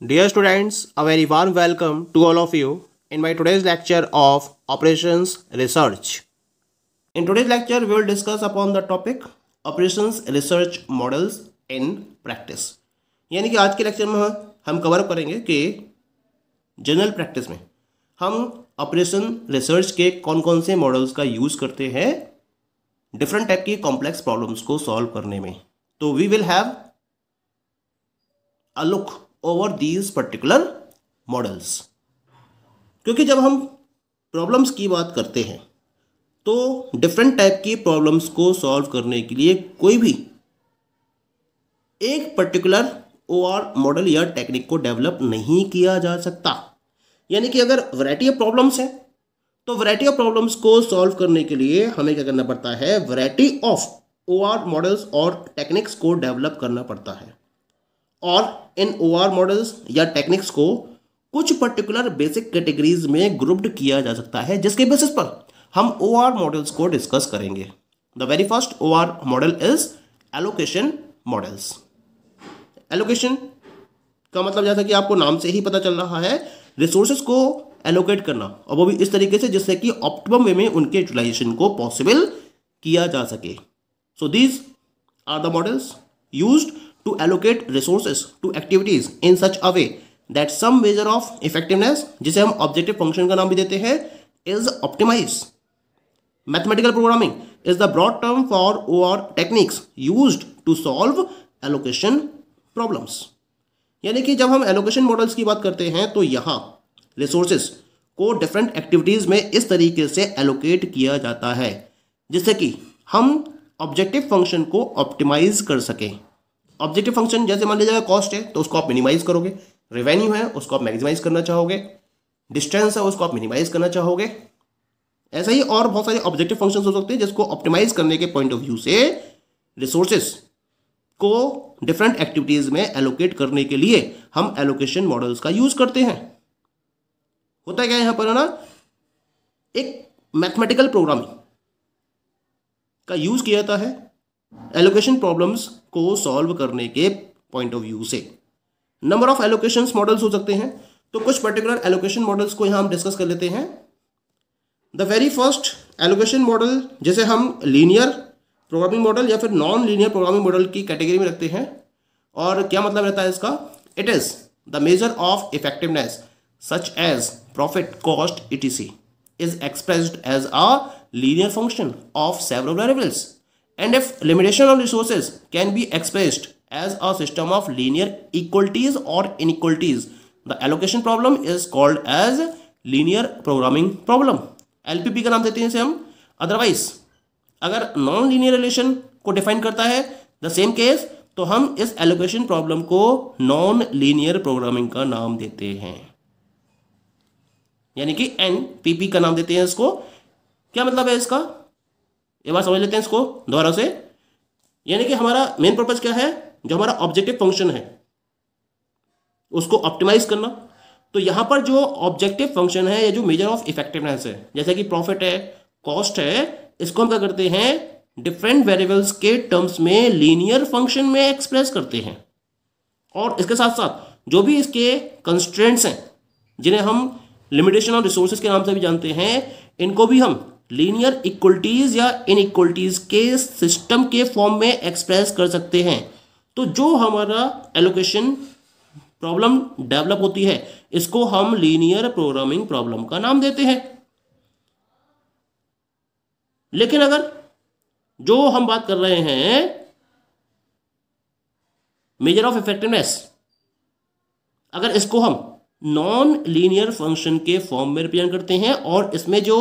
Dear students, a very warm welcome to all of you in my today's lecture of Operations Research. In today's lecture, we will discuss upon the topic Operations Research Models in Practice. यानी कि आज के lecture में हम cover करेंगे कि general practice में हम ऑपरेशन रिसर्च के कौन कौन से मॉडल्स का यूज़ करते हैं डिफरेंट टाइप की कॉम्प्लेक्स प्रॉब्लम्स को सॉल्व करने में तो we will have a look over these particular models क्योंकि जब हम प्रॉब्लम्स की बात करते हैं तो डिफरेंट टाइप की प्रॉब्लम्स को सॉल्व करने के लिए कोई भी एक पर्टिकुलर ओ आर मॉडल या टेक्निक को डेवलप नहीं किया जा सकता यानी कि अगर वैरायटी ऑफ प्रॉब्लम्स हैं तो वैरायटी ऑफ प्रॉब्लम्स को सॉल्व करने के लिए हमें क्या करना पड़ता है variety of O R models और टेक्निक्स को डेवलप करना पड़ता है और इन ओ आर मॉडल्स या टेक्निक्स को कुछ पर्टिकुलर बेसिक कैटेगरीज में ग्रुप्ड किया जा सकता है जिसके बेसिस पर हम ओ आर मॉडल्स को डिस्कस करेंगे the very first O R model is allocation models allocation का मतलब जैसा कि आपको नाम से ही पता चल रहा है रिसोर्सेज को एलोकेट करना और वो भी इस तरीके से जिससे कि ऑप्टिमम वे में उनके यूटिलाइजेशन को पॉसिबल किया जा सके so these are the models used to allocate resources to activities in such a way that some measure of effectiveness जिसे हम ऑब्जेक्टिव फंक्शन का नाम भी देते हैं is optimize mathematical programming is the broad term for O R techniques use to solve allocation problems यानी कि जब हम एलोकेशन मॉडल्स की बात करते हैं तो यहाँ रिसोर्सेज को डिफरेंट एक्टिविटीज़ में इस तरीके से एलोकेट किया जाता है जिससे कि हम ऑब्जेक्टिव फंक्शन को ऑप्टिमाइज कर सकें ऑब्जेक्टिव फंक्शन जैसे मान लीजिएगा कॉस्ट है तो उसको आप मिनिमाइज करोगे रेवेन्यू है उसको आप मैक्सिमाइज करना चाहोगे डिस्टेंस है उसको आप मिनिमाइज करना चाहोगे ऐसा ही और बहुत सारे ऑब्जेक्टिव फंक्शन हो सकते हैं जिसको ऑप्टिमाइज करने के पॉइंट ऑफ व्यू से रिसोर्सेस को डिफरेंट एक्टिविटीज़ में एलोकेट करने के लिए हम एलोकेशन मॉडल्स का यूज़ करते हैं होता है क्या यहां पर है ना एक मैथमेटिकल प्रोग्रामिंग का यूज़ किया जाता है एलोकेशन प्रॉब्लम्स को सॉल्व करने के पॉइंट ऑफ व्यू से नंबर ऑफ एलोकेशन मॉडल्स हो सकते हैं तो कुछ पर्टिकुलर एलोकेशन मॉडल्स को यहाँ हम डिस्कस कर लेते हैं the very first allocation model जैसे हम लीनियर प्रोग्रामिंग मॉडल या फिर नॉन लीनियर प्रोग्रामिंग मॉडल की कैटेगरी में रखते हैं और क्या मतलब रहता है इसका it is the measure of effectiveness such as profit cost it is expressed as a linear function of several variables and if limitation on resources can be expressed as a system of linear equalities or inequalities the allocation problem is called as linear programming problem lpp का नाम देते हैं इसे हम otherwise अगर non linear relation को define करता है द सेम केस तो हम इस एलोकेशन प्रॉब्लम को नॉन लीनियर प्रोग्रामिंग का नाम देते हैं यानी कि एन पी पी का नाम देते हैं इसको क्या मतलब है इसका ये बात समझ लेते हैं इसको दोबारा से यानी कि हमारा मेन पर्पज क्या है जो हमारा ऑब्जेक्टिव फंक्शन है उसको ऑप्टिमाइज करना तो यहां पर जो ऑब्जेक्टिव फंक्शन है या जो मेजर ऑफ इफेक्टिवनेस है जैसे कि प्रॉफिट है कॉस्ट है इसको हम क्या करते हैं डिफरेंट वेरिएबल्स के टर्म्स में लीनियर फंक्शन में एक्सप्रेस करते हैं और इसके साथ साथ जो भी इसके कंस्ट्रेंट्स हैं जिन्हें हम लिमिटेशन ऑफ रिसोर्सेज के नाम से भी जानते हैं इनको भी हम लीनियर इक्वलिटीज या इनइक्वलिटीज के सिस्टम के फॉर्म में एक्सप्रेस कर सकते हैं तो जो हमारा एलोकेशन प्रॉब्लम डेवलप होती है इसको हम लीनियर प्रोग्रामिंग प्रॉब्लम का नाम देते हैं लेकिन अगर जो हम बात कर रहे हैं मेजर ऑफ इफेक्टिवनेस अगर इसको हम नॉन लीनियर फंक्शन के फॉर्म में रिप्रेजेंट करते हैं और इसमें जो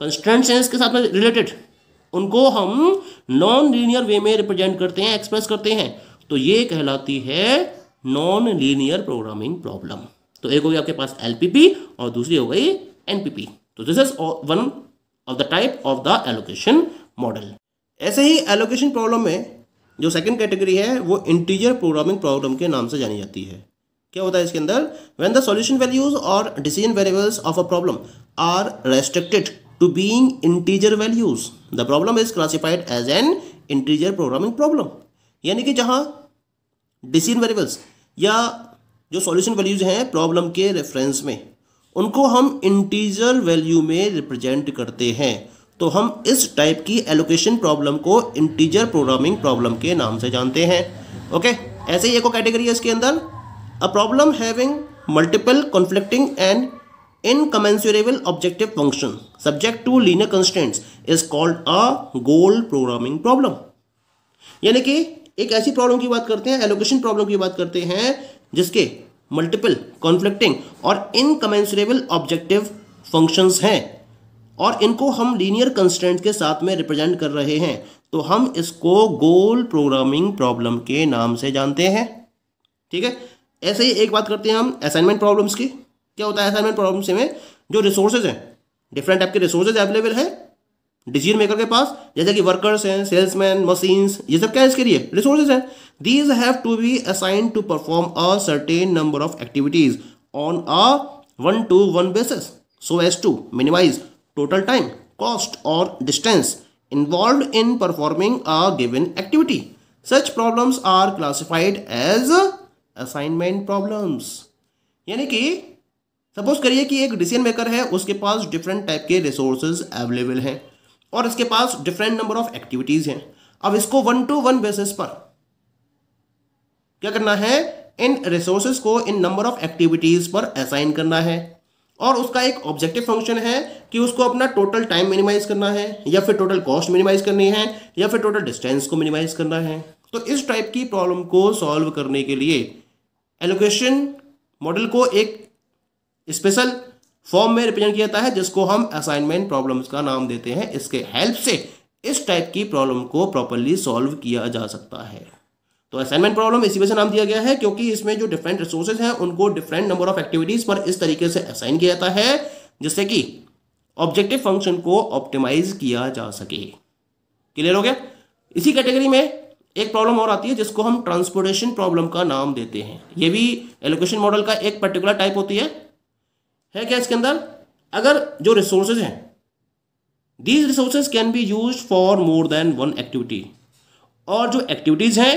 कंस्टेंट्स हैं साथ में रिलेटेड उनको हम नॉन लीनियर वे में रिप्रेजेंट करते हैं एक्सप्रेस करते हैं तो ये कहलाती है नॉन लीनियर प्रोग्रामिंग प्रॉब्लम तो एक हो गई आपके पास एलपीपी और दूसरी हो गई एनपीपी तो this is one of the type of the allocation model ऐसे ही एलोकेशन प्रॉब्लम में जो सेकंड कैटेगरी है वो इंटीजर प्रोग्रामिंग प्रॉब्लम के नाम से जानी जाती है क्या होता है इसके अंदर वेन द सॉल्यूशन वैल्यूज और decision variables of a problem are restricted to being integer values. The problem is classified as an integer programming problem. यानी कि जहाँ डिसीजन वेरिएबल्स या जो सॉल्यूशन वैल्यूज हैं प्रॉब्लम के रेफरेंस में उनको हम इंटीजर वैल्यू में रिप्रेजेंट करते हैं तो हम इस टाइप की एलोकेशन प्रॉब्लम को इंटीजर प्रोग्रामिंग प्रॉब्लम के नाम से जानते हैं ओके ऐसे ही एक कैटेगरी है इसके अंदर a problem having multiple conflicting and incommensurable objective function subject to linear constraints is called a goal programming problem यानी कि एक ऐसी प्रॉब्लम की बात करते हैं एलोकेशन प्रॉब्लम की बात करते हैं जिसके मल्टीपल कॉन्फ्लिक्टिंग और इनकमेंसुरेबल ऑब्जेक्टिव फंक्शंस हैं और इनको हम लीनियर कंस्टेंट के साथ में रिप्रेजेंट कर रहे हैं तो हम इसको गोल प्रोग्रामिंग प्रॉब्लम के नाम से जानते हैं ठीक है ऐसे ही एक बात करते हैं हम असाइनमेंट प्रॉब्लम्स की क्या होता है असाइनमेंट प्रॉब्लम से में जो रिसोर्सेज हैं डिफरेंट टाइप के रिसोर्सेज अवेलेबल है डिसीजन मेकर के पास जैसे कि वर्कर्स हैं सेल्समैन मशीन्स ये सब क्या है इसके लिए रिसोर्सेज हैं these have to be assign to perform a certain number of activities on a one to one basis so as to minimize total time cost और distance involve in performing a given activity such problems are classified as assignment problems यानी कि suppose करिए कि एक decision maker है उसके पास different type के रिसोर्सेज अवेलेबल हैं और इसके पास डिफरेंट नंबर ऑफ एक्टिविटीज़ हैं अब इसको वन टू वन बेसिस पर क्या करना है इन रिसोर्सेज को इन नंबर ऑफ एक्टिविटीज़ पर असाइन करना है और उसका एक ऑब्जेक्टिव फंक्शन है कि उसको अपना टोटल टाइम मिनिमाइज करना है या फिर टोटल कॉस्ट मिनिमाइज करनी है या फिर टोटल डिस्टेंस को मिनिमाइज करना है तो इस टाइप की प्रॉब्लम को सॉल्व करने के लिए एलोकेशन मॉडल को एक स्पेशल फॉर्म में रिप्रेजेंट किया जाता है जिसको हम असाइनमेंट प्रॉब्लम्स का नाम देते हैं इसके हेल्प से इस टाइप की प्रॉब्लम को प्रॉपरली सॉल्व किया जा सकता है तो असाइनमेंट प्रॉब्लम इसी वजह से नाम दिया गया है क्योंकि इसमें जो डिफरेंट रिसोर्सेज हैं उनको डिफरेंट नंबर ऑफ एक्टिविटीज पर इस तरीके से असाइन किया जाता है जिससे कि ऑब्जेक्टिव फंक्शन को ऑप्टिमाइज किया जा सके क्लियर हो गया इसी कैटेगरी में एक प्रॉब्लम और आती है जिसको हम ट्रांसपोर्टेशन प्रॉब्लम का नाम देते हैं यह भी एलोकेशन मॉडल का एक पर्टिकुलर टाइप होती है है क्या इसके अंदर अगर जो रिसोर्सेज हैं these resources can be use for more than one activity और जो एक्टिविटीज हैं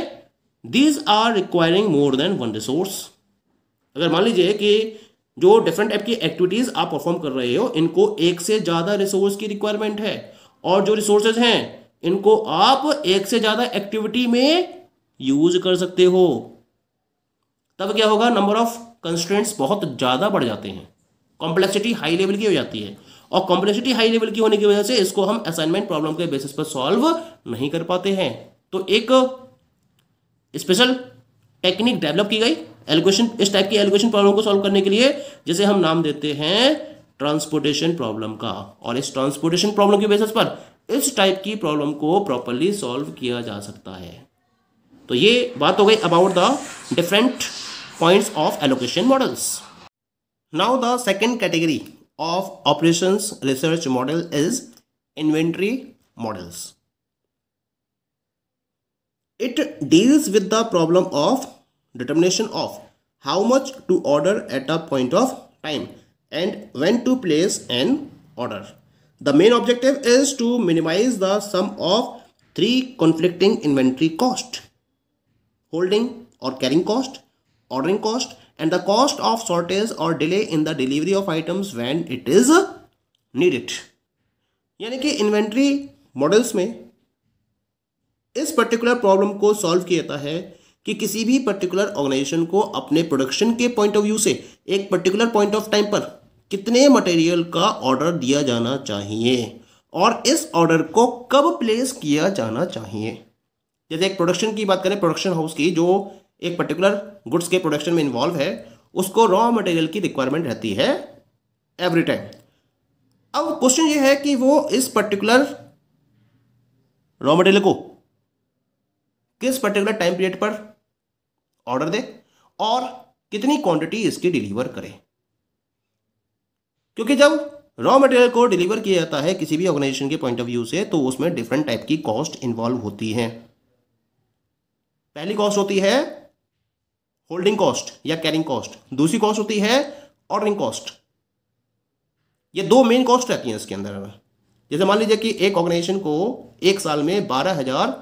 these are requiring more than one resource अगर मान लीजिए कि जो डिफरेंट टाइप की एक्टिविटीज आप परफॉर्म कर रहे हो इनको एक से ज़्यादा रिसोर्स की रिक्वायरमेंट है और जो रिसोर्सेज हैं इनको आप एक से ज़्यादा एक्टिविटी में यूज कर सकते हो तब क्या होगा नंबर ऑफ कंस्टेंट्स बहुत ज़्यादा बढ़ जाते हैं कॉम्प्लेक्सिटी हाई लेवल की हो जाती है और कॉम्प्लेक्सिटी हाई लेवल की होने की वजह से इसको हम असाइनमेंट प्रॉब्लम के बेसिस पर सॉल्व नहीं कर पाते हैं तो एक स्पेशल टेक्निक डेवलप की गई एलोकेशन इस टाइप की एलोकेशन प्रॉब्लम को सॉल्व करने के लिए जिसे हम नाम देते हैं ट्रांसपोर्टेशन प्रॉब्लम का और इस ट्रांसपोर्टेशन प्रॉब्लम के बेसिस पर इस टाइप की प्रॉब्लम को प्रॉपरली सॉल्व किया जा सकता है तो ये बात हो गई about the different points of allocation models Now the second category of operations research model is inventory models. It deals with the problem of determination of how much to order at a point of time and when to place an order. The main objective is to minimize the sum of three conflicting inventory cost, holding or carrying cost, ordering cost and the cost of shortage or delay in the delivery of items when it is needed यानी कि inventory models में इस particular problem को solve किया जाता है कि किसी भी पर्टिकुलर ऑर्गेनाइजेशन को अपने प्रोडक्शन के पॉइंट ऑफ व्यू से एक पर्टिकुलर पॉइंट ऑफ टाइम पर कितने मटेरियल का ऑर्डर दिया जाना चाहिए और इस ऑर्डर को कब प्लेस किया जाना चाहिए जैसे एक प्रोडक्शन की बात करें प्रोडक्शन हाउस की जो एक पर्टिकुलर गुड्स के प्रोडक्शन में इन्वॉल्व है उसको रॉ मटेरियल की रिक्वायरमेंट रहती है एवरी टाइम अब क्वेश्चन ये है कि वो इस पर्टिकुलर रॉ मटेरियल को किस पर्टिकुलर टाइम पीरियड पर ऑर्डर दे और कितनी क्वांटिटी इसकी डिलीवर करे क्योंकि जब रॉ मटेरियल को डिलीवर किया जाता है किसी भी ऑर्गेनाइजेशन के पॉइंट ऑफ व्यू से तो उसमें डिफरेंट टाइप की कॉस्ट इन्वॉल्व होती है पहली कॉस्ट होती है होल्डिंग कॉस्ट या कैरिंग कॉस्ट दूसरी कॉस्ट होती है ऑर्डरिंग कॉस्ट ये दो मेन कॉस्ट रहती हैं इसके अंदर जैसे मान लीजिए कि एक ऑर्गेनाइजेशन को एक साल में बारह हजार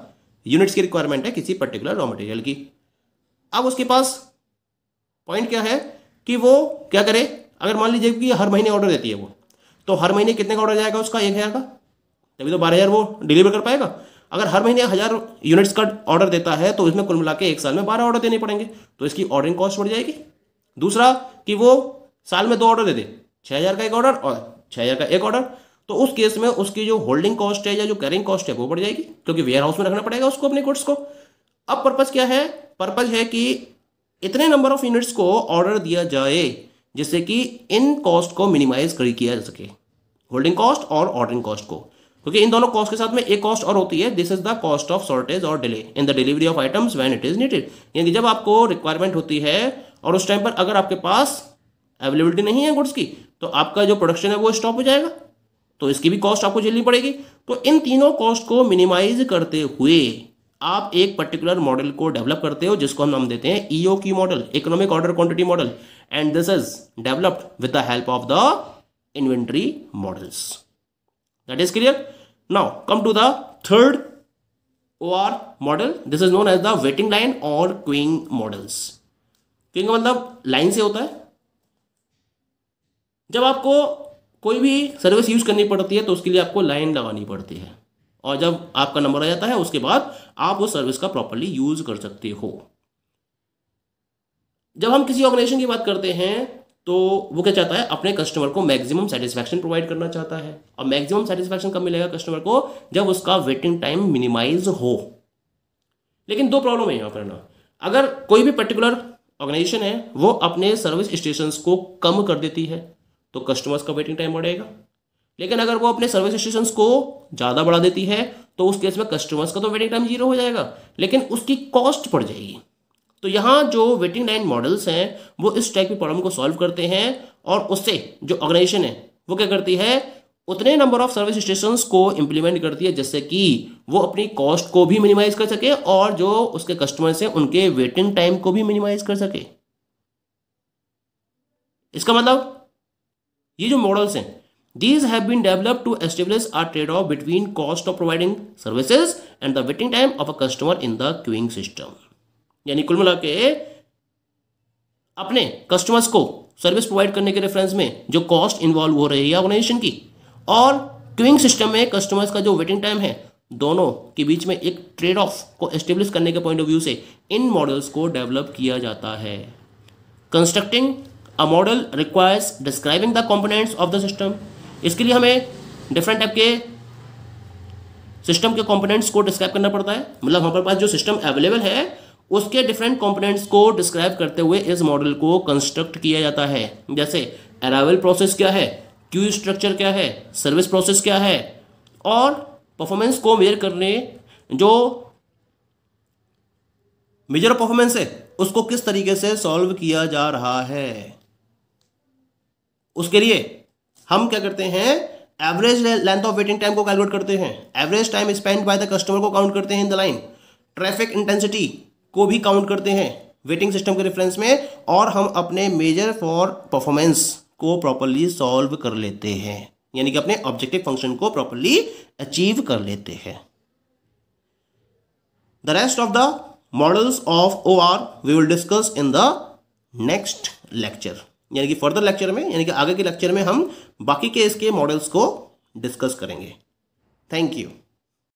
यूनिट्स की रिक्वायरमेंट है किसी पर्टिकुलर रॉ मटेरियल की अब उसके पास पॉइंट क्या है कि वो क्या करे अगर मान लीजिए कि हर महीने ऑर्डर देती है वो तो हर महीने कितने का ऑर्डर जाएगा उसका एक हज़ार का तभी तो बारह हज़ार वो डिलीवर कर पाएगा अगर हर महीने हज़ार यूनिट्स का ऑर्डर देता है तो इसमें कुल मिला के एक साल में बारह ऑर्डर देने पड़ेंगे तो इसकी ऑर्डरिंग कॉस्ट बढ़ जाएगी दूसरा कि वो साल में दो ऑर्डर दे दे छः हज़ार का एक ऑर्डर और छः हज़ार का एक ऑर्डर तो उस केस में उसकी जो होल्डिंग कॉस्ट है या जो कैरिंग कॉस्ट है वो बढ़ जाएगी क्योंकि वेयर हाउस में रखना पड़ेगा उसको अपने गुड्स को अब पर्पज़ क्या है पर्पज़ है कि इतने नंबर ऑफ यूनिट्स को ऑर्डर दिया जाए जिससे कि इन कॉस्ट को मिनिमाइज कर किया जा सके होल्डिंग कॉस्ट और ऑर्डरिंग कॉस्ट को क्योंकि इन दोनों कॉस्ट के साथ में एक कॉस्ट और होती है this is the cost of shortage और delay in the delivery of items when it is needed यानी जब आपको रिक्वायरमेंट होती है और उस टाइम पर अगर आपके पास अवेलेबिलिटी नहीं है गुड्स की तो आपका जो प्रोडक्शन है वो स्टॉप हो जाएगा तो इसकी भी कॉस्ट आपको झेलनी पड़ेगी तो इन तीनों कॉस्ट को मिनिमाइज करते हुए आप एक पर्टिकुलर मॉडल को डेवलप करते हो जिसको हम नाम देते हैं E O Q model economic order quantity model and this is developed with the help of the inventory models is clear now come to to O R model this is known as the waiting line और queuing queuing models क्योंकि मतलब line से होता है जब आपको कोई भी सर्विस यूज करनी पड़ती है तो उसके लिए आपको लाइन लगानी पड़ती है और जब आपका नंबर आ जाता है उसके बाद आप उस सर्विस का प्रॉपरली यूज कर सकते हो जब हम किसी ऑर्गेनाइजेशन की बात करते हैं तो वो क्या चाहता है अपने कस्टमर को मैक्सिमम सेटिस्फैक्शन प्रोवाइड करना चाहता है और मैक्सिमम सेटिस्फैक्शन कब मिलेगा कस्टमर को जब उसका वेटिंग टाइम मिनिमाइज हो लेकिन दो प्रॉब्लम है यहाँ पर ना अगर कोई भी पर्टिकुलर ऑर्गेनाइजेशन है वो अपने सर्विस स्टेशन को कम कर देती है तो कस्टमर्स का वेटिंग टाइम बढ़ेगा लेकिन अगर वो अपने सर्विस स्टेशन को ज़्यादा बढ़ा देती है तो उस केस में कस्टमर्स का तो वेटिंग टाइम जीरो हो जाएगा लेकिन उसकी कॉस्ट बढ़ जाएगी तो यहाँ जो वेटिंग लाइन मॉडल्स हैं वो इस टाइप की प्रॉब्लम को सॉल्व करते हैं और उससे जो ऑर्गेनाइजेशन है वो क्या करती है उतने नंबर ऑफ सर्विस स्टेशन को इम्प्लीमेंट करती है जिससे कि वो अपनी कॉस्ट को भी मिनिमाइज कर सके और जो उसके कस्टमर्स हैं उनके वेटिंग टाइम को भी मिनिमाइज कर सके इसका मतलब ये जो मॉडल्स हैं these have been developed to establish are trade off between cost of providing services and the waiting time of a customer in the queuing system यानी कुल मिला के अपने कस्टमर्स को सर्विस प्रोवाइड करने के रेफरेंस में जो कॉस्ट इन्वॉल्व हो रही है ऑर्गेनाइजेशन की और क्विंग सिस्टम में कस्टमर्स का जो वेटिंग टाइम है दोनों के बीच में एक ट्रेड ऑफ को एस्टेब्लिश करने के पॉइंट ऑफ व्यू से इन मॉडल्स को डेवलप किया जाता है constructing a model requires describing the components of the system इसके लिए हमें डिफरेंट टाइप के सिस्टम के कॉम्पोनेंट्स को डिस्क्राइब करना पड़ता है मतलब हमारे पास जो सिस्टम अवेलेबल है उसके डिफरेंट कंपोनेंट्स को डिस्क्राइब करते हुए इस मॉडल को कंस्ट्रक्ट किया जाता है जैसे अराइवल प्रोसेस क्या है क्यू स्ट्रक्चर क्या है सर्विस प्रोसेस क्या है और परफॉर्मेंस को मेजर करने जो मेजर परफॉर्मेंस है उसको किस तरीके से सॉल्व किया जा रहा है उसके लिए हम क्या करते हैं average length of waiting time को कैलकुलेट करते हैं average time spend by the customer को काउंट करते हैं in the line traffic intensity को भी काउंट करते हैं वेटिंग सिस्टम के रेफरेंस में और हम अपने मेजर फॉर परफॉर्मेंस को प्रॉपरली सॉल्व कर लेते हैं यानी कि अपने ऑब्जेक्टिव फंक्शन को प्रॉपरली अचीव कर लेते हैं the rest of the models of O R we will discuss in the next lecture यानी कि फर्दर लेक्चर में यानी कि आगे के लेक्चर में हम बाकी के इसके मॉडल्स को डिस्कस करेंगे थैंक यू